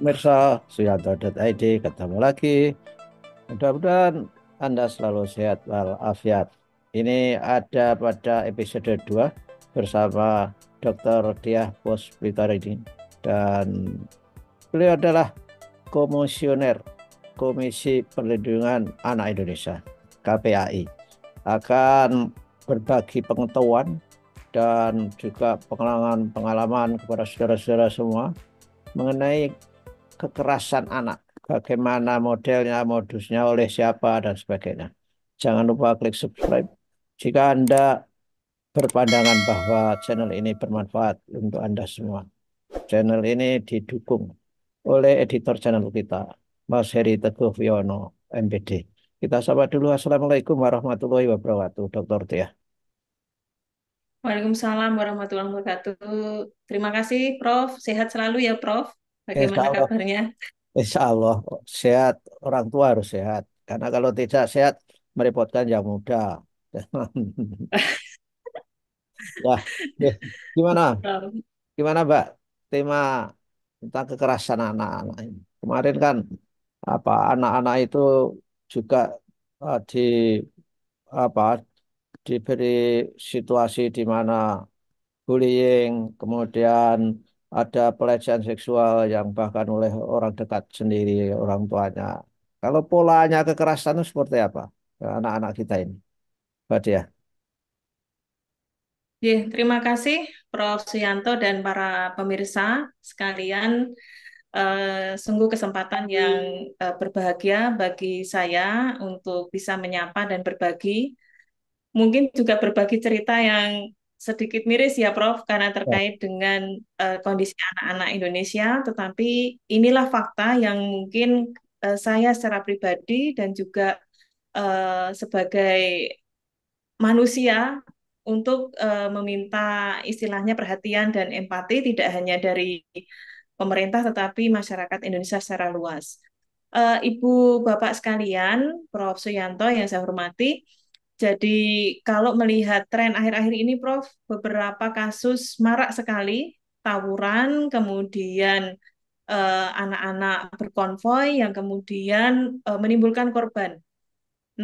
Mirsa Suyanto.id. Ketemu lagi. Mudah-mudahan Anda selalu sehat walafiat. Ini ada pada episode 2 bersama Dr. Diah Puspitarini dan beliau adalah komisioner Komisi Perlindungan Anak Indonesia KPAI akan berbagi pengetahuan dan juga pengalaman-pengalaman kepada saudara-saudara semua mengenai kekerasan anak, bagaimana modelnya, modusnya, oleh siapa, dan sebagainya. Jangan lupa klik subscribe. Jika Anda berpandangan bahwa channel ini bermanfaat untuk Anda semua. Channel ini didukung oleh editor channel kita, Mas Heri Teguh Wiono, MPD. Kita sapa dulu. Assalamualaikum warahmatullahi wabarakatuh, Dr. Tia. Waalaikumsalam warahmatullahi wabarakatuh. Terima kasih, Prof. Sehat selalu ya, Prof. Bagaimana Insya Allah, kabarnya? insya Allah sehat. Orang tua harus sehat. Karena kalau tidak sehat, merepotkan yang muda. Ya, ya. Gimana? Gimana, Mbak? Tema tentang kekerasan anak-anak ini. Kemarin kan apa anak-anak itu juga uh, di apa diberi situasi di mana bullying, kemudian ada pelecehan seksual yang bahkan oleh orang dekat sendiri, orang tuanya. Kalau polanya kekerasan itu seperti apa? Anak-anak kita ini. Badia. Ya, terima kasih Prof. Suyanto dan para pemirsa sekalian. Uh, sungguh kesempatan yang uh, berbahagia bagi saya untuk bisa menyapa dan berbagi. Mungkin juga berbagi cerita yang sedikit miris ya Prof karena ya. terkait ya. dengan uh, kondisi anak-anak Indonesia tetapi inilah fakta yang mungkin uh, saya secara pribadi dan juga uh, sebagai manusia untuk uh, meminta istilahnya perhatian dan empati tidak hanya dari pemerintah tetapi masyarakat Indonesia secara luas. Uh, Ibu Bapak sekalian, Prof Suyanto yang saya hormati, jadi kalau melihat tren akhir-akhir ini, Prof, beberapa kasus marak sekali tawuran, kemudian eh, anak-anak eh, berkonvoy yang kemudian eh, menimbulkan korban.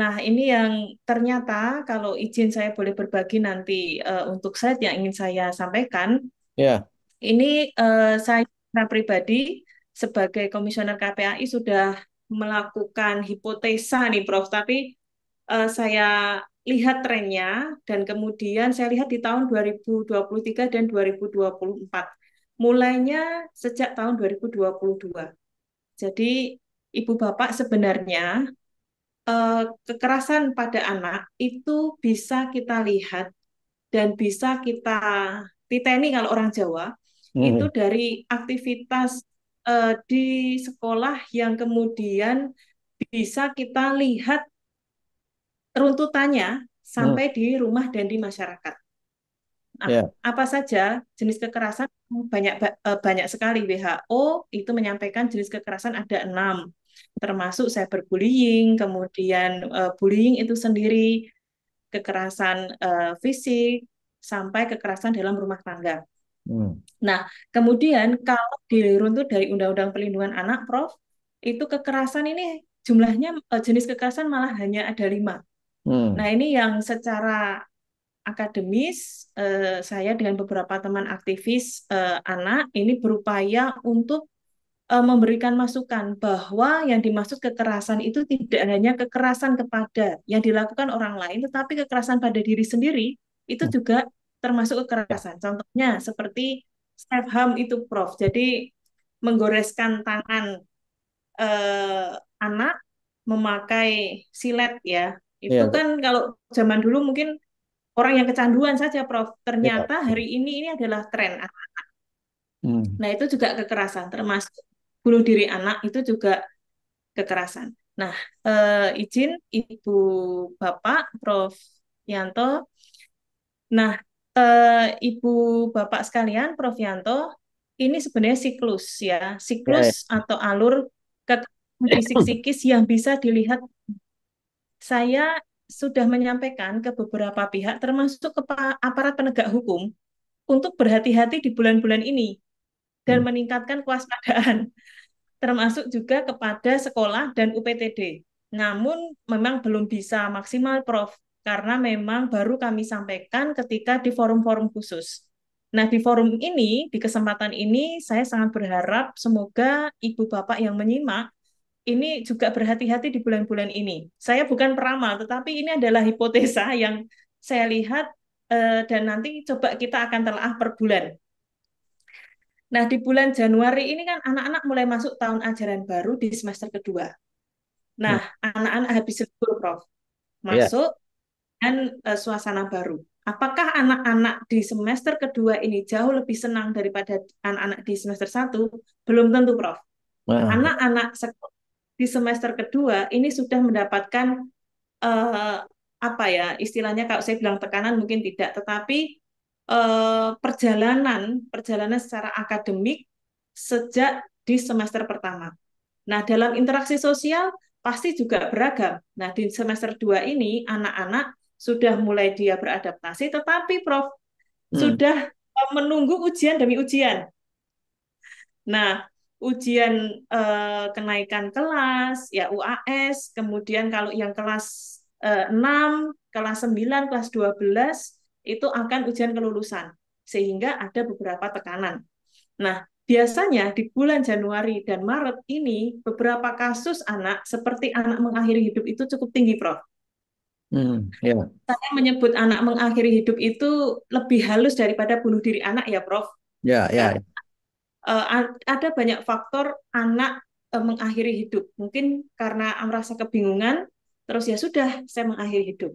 Nah, ini yang ternyata kalau izin saya boleh berbagi nanti eh, untuk saya yang ingin saya sampaikan. Ya. Ini eh, saya pribadi sebagai komisioner KPAI sudah melakukan hipotesa nih, Prof. Tapi uh, saya lihat trennya dan kemudian saya lihat di tahun 2023 dan 2024. Mulainya sejak tahun 2022. Jadi Ibu Bapak sebenarnya eh, kekerasan pada anak itu bisa kita lihat dan bisa kita titeni kalau orang Jawa hmm. itu dari aktivitas eh, di sekolah yang kemudian bisa kita lihat runtutannya sampai hmm. di rumah dan di masyarakat. Nah, yeah. Apa saja jenis kekerasan banyak e, banyak sekali WHO itu menyampaikan jenis kekerasan ada enam termasuk cyberbullying, kemudian uh, bullying itu sendiri, kekerasan uh, fisik, sampai kekerasan dalam rumah tangga. Hmm. Nah, kemudian kalau diruntut dari Undang-Undang Perlindungan Anak, Prof, itu kekerasan ini jumlahnya jenis kekerasan malah hanya ada lima. Hmm. Nah, ini yang secara akademis eh, saya dengan beberapa teman aktivis eh, anak ini berupaya untuk eh, memberikan masukan bahwa yang dimaksud kekerasan itu tidak hanya kekerasan kepada yang dilakukan orang lain tetapi kekerasan pada diri sendiri itu hmm. juga termasuk kekerasan. Contohnya seperti self harm itu Prof. Jadi menggoreskan tangan eh, anak memakai silet ya itu ya. kan kalau zaman dulu mungkin orang yang kecanduan saja, Prof. Ternyata ya. hari ini ini adalah tren anak-anak. Hmm. Nah, itu juga kekerasan, termasuk bunuh diri anak itu juga kekerasan. Nah, eh, izin Ibu Bapak Prof. Yanto. Nah, eh, Ibu Bapak sekalian, Prof. Yanto, ini sebenarnya siklus ya, siklus ya, atau alur kekerasan fisik psikis yang bisa dilihat saya sudah menyampaikan ke beberapa pihak, termasuk ke aparat penegak hukum, untuk berhati-hati di bulan-bulan ini dan hmm. meningkatkan kewaspadaan, termasuk juga kepada sekolah dan UPTD. Namun memang belum bisa maksimal, Prof, karena memang baru kami sampaikan ketika di forum-forum khusus. Nah, di forum ini, di kesempatan ini, saya sangat berharap semoga Ibu Bapak yang menyimak ini juga berhati-hati di bulan-bulan ini. Saya bukan peramal, tetapi ini adalah hipotesa yang saya lihat eh, dan nanti coba kita akan telah per bulan. Nah, di bulan Januari ini kan anak-anak mulai masuk tahun ajaran baru di semester kedua. Nah, ya. anak-anak hmm. habis libur, Prof. Ya. Masuk yeah. dan uh, suasana baru. Apakah anak-anak di semester kedua ini jauh lebih senang daripada anak-anak di semester satu? Belum tentu, Prof. Nah. Anak-anak wow di semester kedua ini sudah mendapatkan uh, apa ya istilahnya kalau saya bilang tekanan mungkin tidak, tetapi uh, perjalanan perjalanan secara akademik sejak di semester pertama. Nah, dalam interaksi sosial pasti juga beragam. Nah, di semester dua ini anak-anak sudah mulai dia beradaptasi tetapi Prof hmm. sudah menunggu ujian demi ujian. Nah, ujian eh, kenaikan kelas, ya UAS, kemudian kalau yang kelas eh, 6, kelas 9, kelas 12 itu akan ujian kelulusan. Sehingga ada beberapa tekanan. Nah, biasanya di bulan Januari dan Maret ini beberapa kasus anak seperti anak mengakhiri hidup itu cukup tinggi, Prof. Hmm, yeah. Saya menyebut anak mengakhiri hidup itu lebih halus daripada bunuh diri anak ya, Prof. Ya, yeah, ya. Yeah uh, ada banyak faktor anak uh, mengakhiri hidup. Mungkin karena merasa kebingungan, terus ya sudah saya mengakhiri hidup.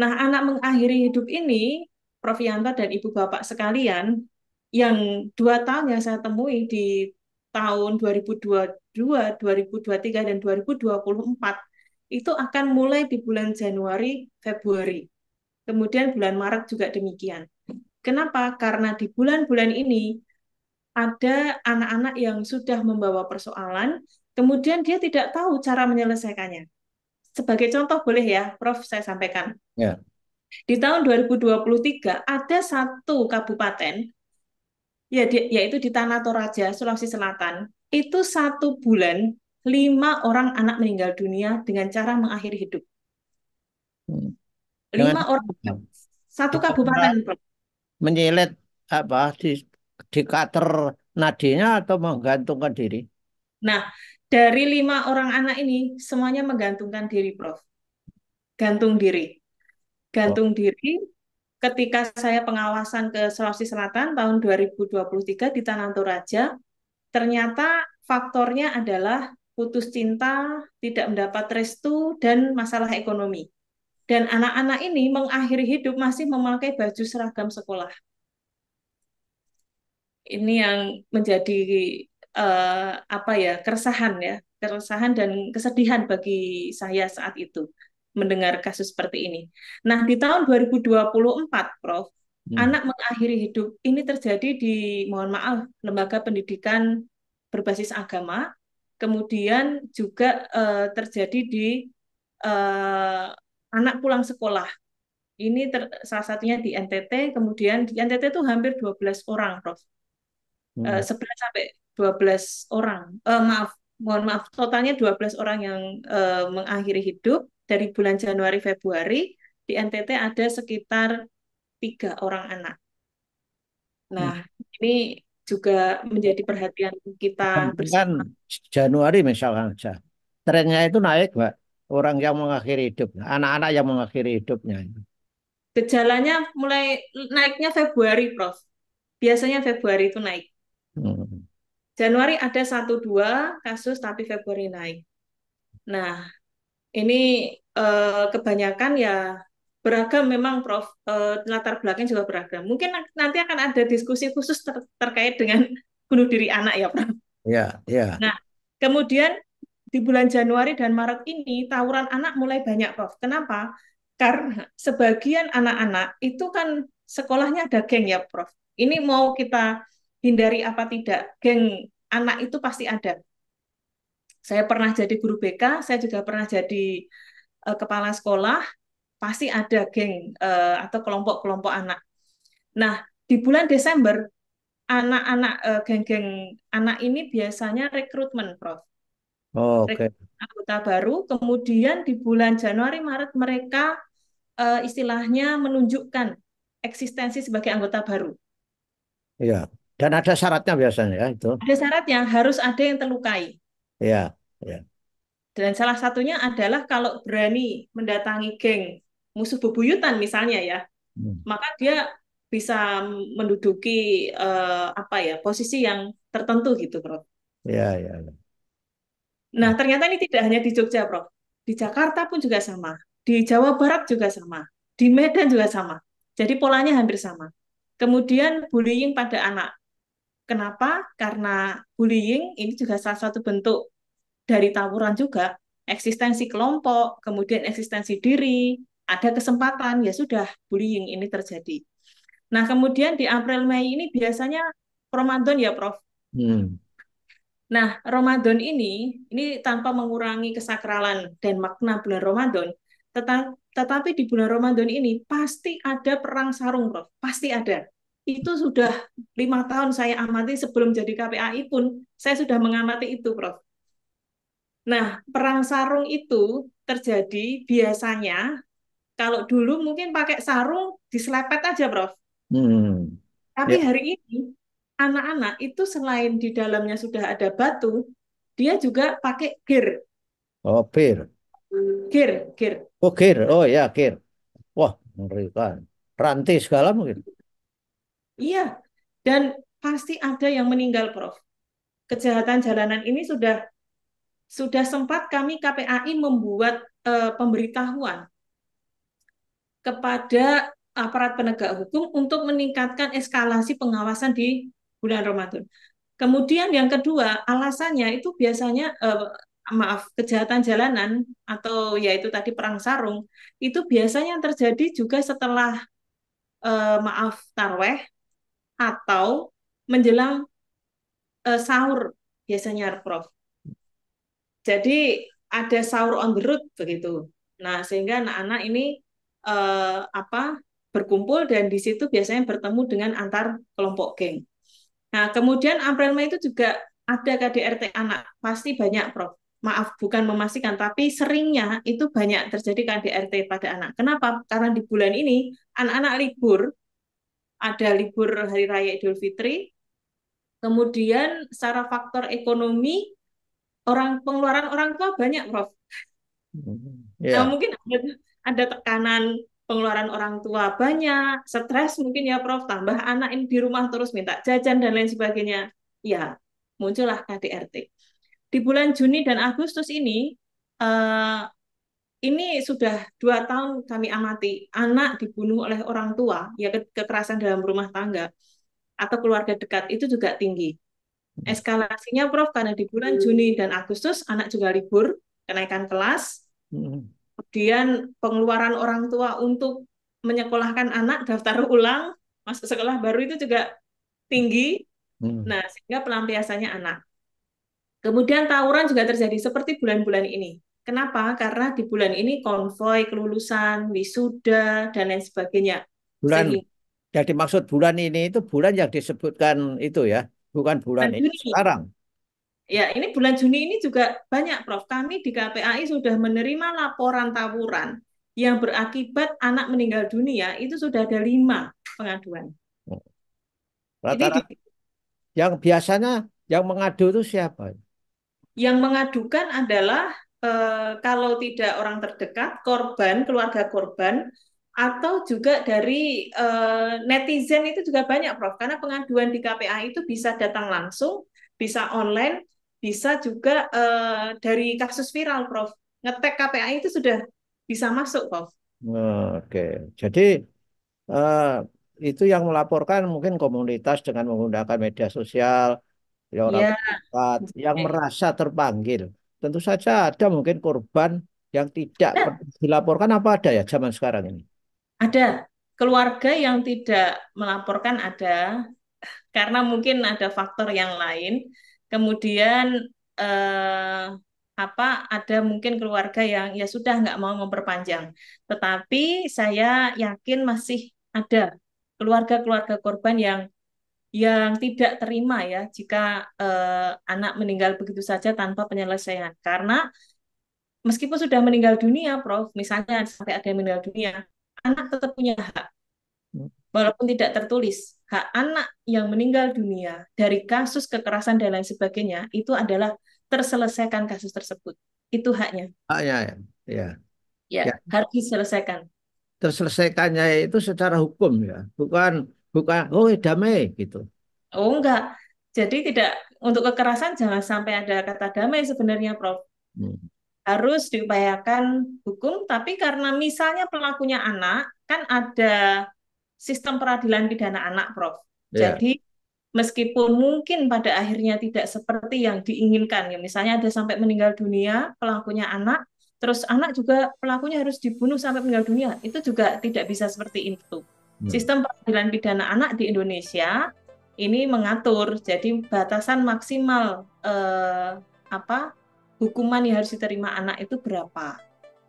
Nah, anak mengakhiri hidup ini, Prof. Yanta dan Ibu Bapak sekalian, yang dua tahun yang saya temui di tahun 2022, 2023, dan 2024, itu akan mulai di bulan Januari, Februari. Kemudian bulan Maret juga demikian. Kenapa? Karena di bulan-bulan ini ada anak-anak yang sudah membawa persoalan, kemudian dia tidak tahu cara menyelesaikannya. Sebagai contoh boleh ya, Prof, saya sampaikan. Ya. Di tahun 2023 ada satu kabupaten, ya, yaitu di Tanah Toraja, Sulawesi Selatan, itu satu bulan lima orang anak meninggal dunia dengan cara mengakhiri hidup. Hmm. Lima orang, satu kabupaten. Prof. Menyelet apa di dikater nadinya atau menggantungkan diri? Nah, dari lima orang anak ini semuanya menggantungkan diri, Prof. Gantung diri. Gantung oh. diri ketika saya pengawasan ke Sulawesi Selatan tahun 2023 di Tanah Toraja, ternyata faktornya adalah putus cinta, tidak mendapat restu, dan masalah ekonomi. Dan anak-anak ini mengakhiri hidup masih memakai baju seragam sekolah ini yang menjadi uh, apa ya keresahan ya keresahan dan kesedihan bagi saya saat itu mendengar kasus seperti ini. Nah di tahun 2024, Prof, hmm. anak mengakhiri hidup ini terjadi di mohon maaf lembaga pendidikan berbasis agama, kemudian juga uh, terjadi di uh, anak pulang sekolah. Ini ter, salah satunya di NTT, kemudian di NTT itu hampir 12 orang, Prof hmm. Eh, sampai 11 sampai orang. Uh, maaf, mohon maaf, totalnya 12 orang yang uh, mengakhiri hidup dari bulan Januari Februari di NTT ada sekitar tiga orang anak. Nah, hmm. ini juga menjadi perhatian kita kan, kan bersama. Januari misalkan saja. Trennya itu naik, Mbak. Orang yang mengakhiri hidup, anak-anak yang mengakhiri hidupnya. Gejalanya mulai naiknya Februari, Prof. Biasanya Februari itu naik. Hmm. Januari ada satu dua kasus tapi Februari naik. Nah, ini eh, kebanyakan ya beragam memang Prof eh, latar belakang juga beragam. Mungkin nanti akan ada diskusi khusus ter terkait dengan bunuh diri anak ya Prof. Ya, ya. Nah, kemudian di bulan Januari dan Maret ini tawuran anak mulai banyak Prof. Kenapa? Karena sebagian anak-anak itu kan sekolahnya ada geng ya Prof. Ini mau kita hindari apa tidak geng anak itu pasti ada saya pernah jadi guru BK saya juga pernah jadi uh, kepala sekolah pasti ada geng uh, atau kelompok-kelompok anak nah di bulan Desember anak-anak e, geng-geng anak ini biasanya rekrutmen Prof Oh, oke. Okay. Anggota baru, kemudian di bulan Januari Maret mereka uh, istilahnya menunjukkan eksistensi sebagai anggota baru. Iya. Dan ada syaratnya biasanya ya itu. Ada syaratnya harus ada yang terlukai. Ya, ya. Dan salah satunya adalah kalau berani mendatangi geng musuh bebuyutan misalnya ya, hmm. maka dia bisa menduduki uh, apa ya posisi yang tertentu gitu, bro. Ya, ya, iya. Nah, ternyata ini tidak hanya di Jogja, bro. Di Jakarta pun juga sama, di Jawa Barat juga sama, di Medan juga sama. Jadi polanya hampir sama. Kemudian bullying pada anak. Kenapa? Karena bullying ini juga salah satu bentuk dari tawuran juga. Eksistensi kelompok, kemudian eksistensi diri, ada kesempatan, ya sudah bullying ini terjadi. Nah, kemudian di April Mei ini biasanya Ramadan ya, Prof. Hmm. Nah, Ramadan ini ini tanpa mengurangi kesakralan dan makna bulan Ramadan, tetapi tetapi di bulan Ramadan ini pasti ada perang sarung, Prof. Pasti ada itu sudah lima tahun saya amati sebelum jadi KPAI pun saya sudah mengamati itu, Prof. Nah, perang sarung itu terjadi biasanya kalau dulu mungkin pakai sarung diselepet aja, Prof. Hmm. Tapi ya. hari ini anak-anak itu selain di dalamnya sudah ada batu, dia juga pakai gear. Oh, gear. Gear, gear. Oh, gear. Oh ya, gear. Wah, mengerikan. Rantai segala mungkin. Iya, dan pasti ada yang meninggal, Prof. Kejahatan jalanan ini sudah sudah sempat kami KPAI membuat uh, pemberitahuan kepada aparat penegak hukum untuk meningkatkan eskalasi pengawasan di bulan Ramadan. Kemudian yang kedua, alasannya itu biasanya uh, maaf kejahatan jalanan atau yaitu tadi perang sarung itu biasanya terjadi juga setelah uh, maaf tarweh atau menjelang uh, sahur biasanya Prof. Jadi ada sahur on the road begitu. Nah, sehingga anak-anak ini uh, apa berkumpul dan di situ biasanya bertemu dengan antar kelompok geng. Nah, kemudian April Mei itu juga ada KDRT anak. Pasti banyak, Prof. Maaf, bukan memastikan, tapi seringnya itu banyak terjadi KDRT pada anak. Kenapa? Karena di bulan ini anak-anak libur, ada libur hari raya Idul Fitri. Kemudian secara faktor ekonomi orang pengeluaran orang tua banyak, Prof. Mm-hmm. Nah, yeah. Nah, mungkin ada, ada tekanan pengeluaran orang tua banyak, stres mungkin ya Prof, tambah anak ini di rumah terus minta jajan dan lain sebagainya. Ya, muncullah KDRT. Di bulan Juni dan Agustus ini eh, ini sudah dua tahun kami amati anak dibunuh oleh orang tua ya kekerasan dalam rumah tangga atau keluarga dekat itu juga tinggi eskalasinya Prof karena di bulan Juni dan Agustus anak juga libur kenaikan kelas hmm. kemudian pengeluaran orang tua untuk menyekolahkan anak daftar ulang masuk sekolah baru itu juga tinggi hmm. nah sehingga pelampiasannya anak kemudian tawuran juga terjadi seperti bulan-bulan ini Kenapa? Karena di bulan ini konvoy kelulusan, wisuda dan lain sebagainya. Bulan Sehingga, yang dimaksud bulan ini itu bulan yang disebutkan itu ya, bukan bulan ini Juni. sekarang. Ya, ini bulan Juni ini juga banyak Prof. Kami di KPAI sudah menerima laporan tawuran yang berakibat anak meninggal dunia itu sudah ada lima pengaduan. Oh. Rata-rata Jadi, yang biasanya yang mengadu itu siapa? Yang mengadukan adalah Eh, kalau tidak orang terdekat, korban, keluarga korban, atau juga dari uh, netizen itu juga banyak, Prof. Karena pengaduan di KPA itu bisa datang langsung, bisa online, bisa juga uh, dari kasus viral, Prof. Ngetek KPA itu sudah bisa masuk, Prof. Oke, jadi uh, itu yang melaporkan mungkin komunitas dengan menggunakan media sosial, ya orang yeah. Iya. yang okay. merasa terpanggil tentu saja ada mungkin korban yang tidak ada. dilaporkan apa ada ya zaman sekarang ini? Ada keluarga yang tidak melaporkan ada karena mungkin ada faktor yang lain. Kemudian eh, apa ada mungkin keluarga yang ya sudah nggak mau memperpanjang. Tetapi saya yakin masih ada keluarga-keluarga korban yang yang tidak terima ya jika eh, anak meninggal begitu saja tanpa penyelesaian karena meskipun sudah meninggal dunia Prof misalnya sampai ada yang meninggal dunia anak tetap punya hak hmm. walaupun tidak tertulis hak anak yang meninggal dunia dari kasus kekerasan dan lain sebagainya itu adalah terselesaikan kasus tersebut itu haknya haknya ah, ya ya, ya, ya. harus diselesaikan terselesaikannya itu secara hukum ya bukan buka oh damai gitu oh enggak jadi tidak untuk kekerasan jangan sampai ada kata damai sebenarnya Prof hmm. harus diupayakan hukum tapi karena misalnya pelakunya anak kan ada sistem peradilan pidana anak Prof yeah. jadi meskipun mungkin pada akhirnya tidak seperti yang diinginkan ya misalnya ada sampai meninggal dunia pelakunya anak terus anak juga pelakunya harus dibunuh sampai meninggal dunia itu juga tidak bisa seperti itu Hmm. Sistem peradilan pidana anak di Indonesia ini mengatur jadi batasan maksimal eh, apa hukuman yang harus diterima anak itu berapa.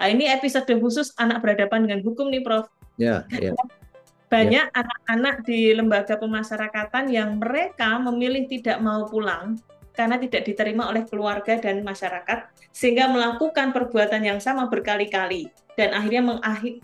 Nah, ini episode khusus anak berhadapan dengan hukum nih, Prof. Ya, ya. Banyak anak anak-anak di lembaga pemasyarakatan yang mereka memilih tidak mau pulang karena tidak diterima oleh keluarga dan masyarakat sehingga melakukan perbuatan yang sama berkali-kali dan akhirnya mengakhir,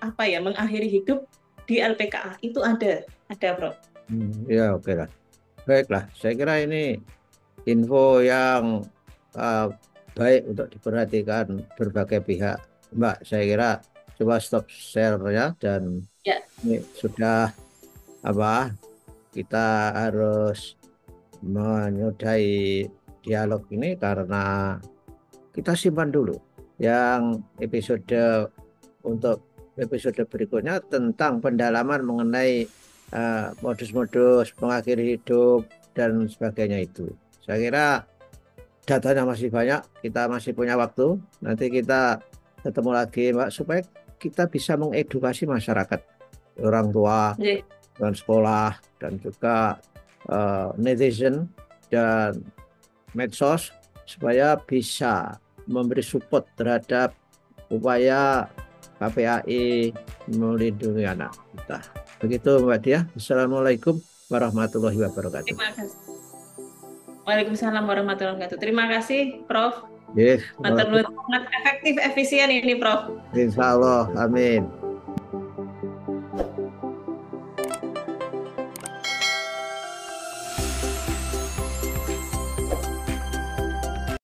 apa ya mengakhiri hidup di LPKA itu ada, ada Bro Hmm, ya oke okay lah. Baiklah, saya kira ini info yang uh, baik untuk diperhatikan berbagai pihak. Mbak, saya kira coba stop share ya dan ya. ini sudah apa kita harus menyudahi dialog ini karena kita simpan dulu yang episode untuk episode berikutnya tentang pendalaman mengenai eh, modus-modus uh, mengakhiri hidup dan sebagainya itu. Saya kira datanya masih banyak, kita masih punya waktu. Nanti kita ketemu lagi, Mbak, supaya kita bisa mengedukasi masyarakat, orang tua, yeah. dan sekolah, dan juga uh, netizen dan medsos supaya bisa memberi support terhadap upaya KPAI melindungi anak kita. Begitu Mbak Dia. Assalamualaikum warahmatullahi wabarakatuh. Terima kasih. Waalaikumsalam warahmatullahi wabarakatuh. Terima kasih Prof. Yes. Matur sangat efektif efisien ini Prof. Insya Allah. Amin.